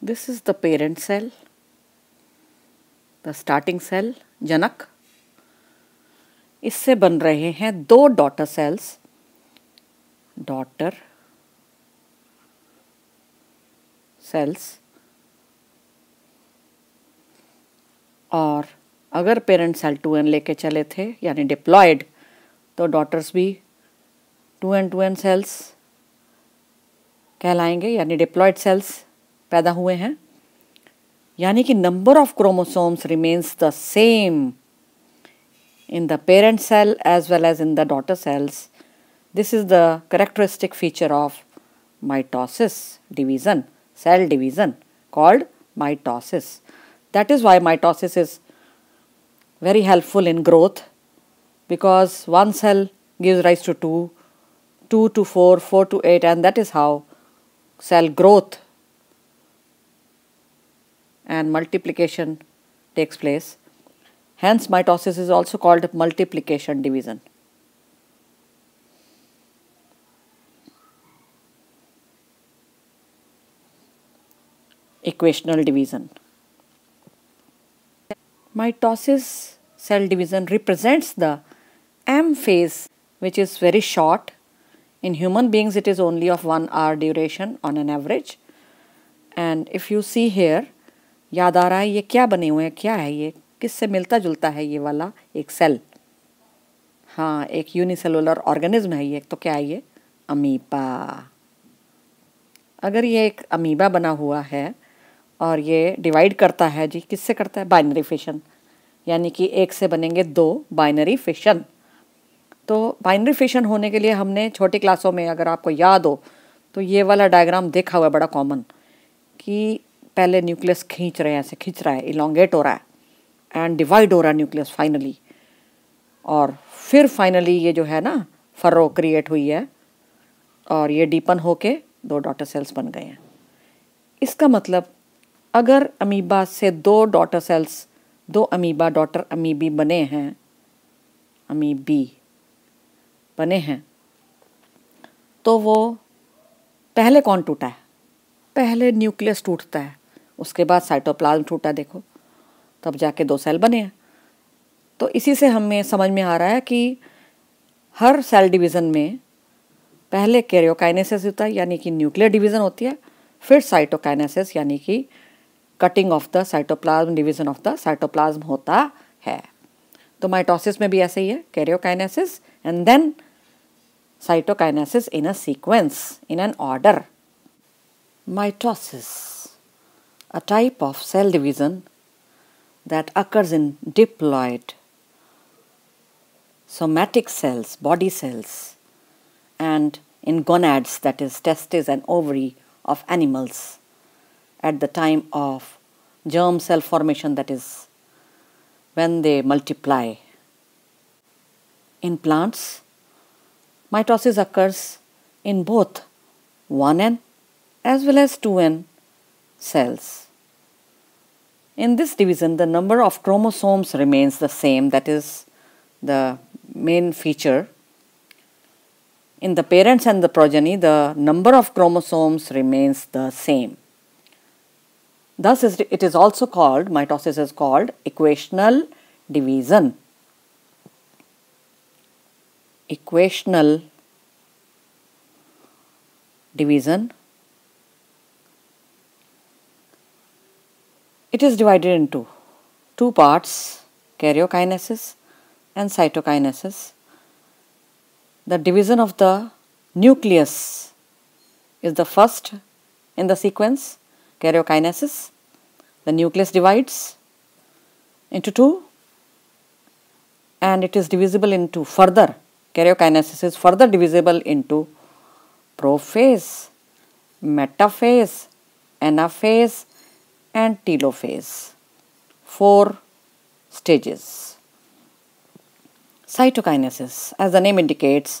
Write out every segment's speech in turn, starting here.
This is the parent cell, the starting cell, जनक इससे बन रहे हैं दो डॉटर सेल्स डॉटर सेल्स और अगर पेरेंट सेल टू एन लेके चले थे यानी डिप्लॉयड तो डॉटर्स भी two N two N cells कहलाएंगे यानी डिप्लॉयड सेल्स पैदा हुए हैं यानी कि number of chromosomes remains the same in the parent cell as well as in the daughter cells. This is the characteristic feature of mitosis division, cell division called mitosis. That is why mitosis is very helpful in growth because one cell gives rise to two, two to four, four to eight and that is how cell growth and multiplication takes place. Hence, mitosis is also called multiplication division. Equational division. Mitosis cell division represents the M phase, which is very short. In human beings, it is only of one hour duration on an average. And if you see here, याद आ रहा है ये क्या बने हुए हैं क्या है ये किससे मिलता जुलता है ये वाला एक सेल हाँ एक यूनिसेलुलर ऑर्गेनिज्म है ये तो क्या है ये अमीबा अगर ये एक अमीबा बना हुआ है और ये डिवाइड करता है जी किससे करता है बाइनरी फिशन यानी कि एक से बनेंगे दो बाइनरी फिशन तो बाइनरी फिशन होने के लिए हमने छोटी क्लासों में अगर आपको याद हो तो ये वाला डायग्राम देखा हुआ है बड़ा कॉमन कि पहले न्यूक्लियस खींच रहे हैं ऐसे खींच रहा है इलोंगेट हो रहा है एंड डिवाइड हो रहा है न्यूक्लियस फाइनली और फिर फाइनली ये जो है ना फर्रो क्रिएट हुई है और ये डीपन होके दो डॉटर सेल्स बन गए हैं इसका मतलब अगर अमीबा से दो डॉटर सेल्स दो अमीबा डॉटर अमीबी बने हैं अमीबी बने हैं तो वो पहले कौन टूटा है पहले न्यूक्लियस टूटता है उसके बाद साइटोप्लाज्म टूटा देखो तब जाके दो सेल बने हैं तो इसी से हमें समझ में आ रहा है कि हर सेल डिवीज़न में पहले कैरियोकाइनेसिस होता है यानी कि न्यूक्लियर डिवीज़न होती है फिर साइटोकाइनेसिस यानी कि cutting of the cytoplasm division of the cytoplasm होता है तो माइटोसिस में भी ऐसे ही है karyokinesis and then cytokinesis in a sequence in an order mitosis a type of cell division that occurs in diploid somatic cells, body cells, and in gonads, that is, testes and ovary of animals at the time of germ cell formation, that is, when they multiply. In plants, mitosis occurs in both 1N as well as 2N cells. In this division, the number of chromosomes remains the same, that is the main feature. In the parents and the progeny, the number of chromosomes remains the same. Thus, it is also called, mitosis is called equational division. Equational division It is divided into two parts karyokinesis and cytokinesis. The division of the nucleus is the first in the sequence karyokinesis. The nucleus divides into two and it is divisible into further karyokinesis is further divisible into prophase, metaphase, anaphase and telophase. Four stages. Cytokinesis, as the name indicates,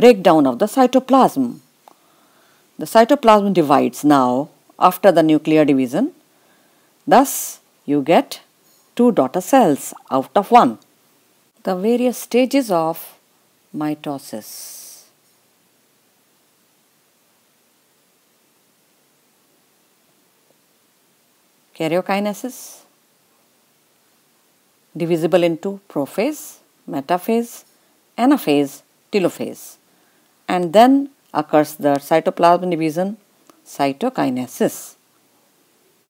breakdown of the cytoplasm. The cytoplasm divides now after the nuclear division. Thus, you get two daughter cells out of one. The various stages of mitosis. karyokinesis, divisible into prophase, metaphase, anaphase, telophase. And then occurs the cytoplasm division, cytokinesis.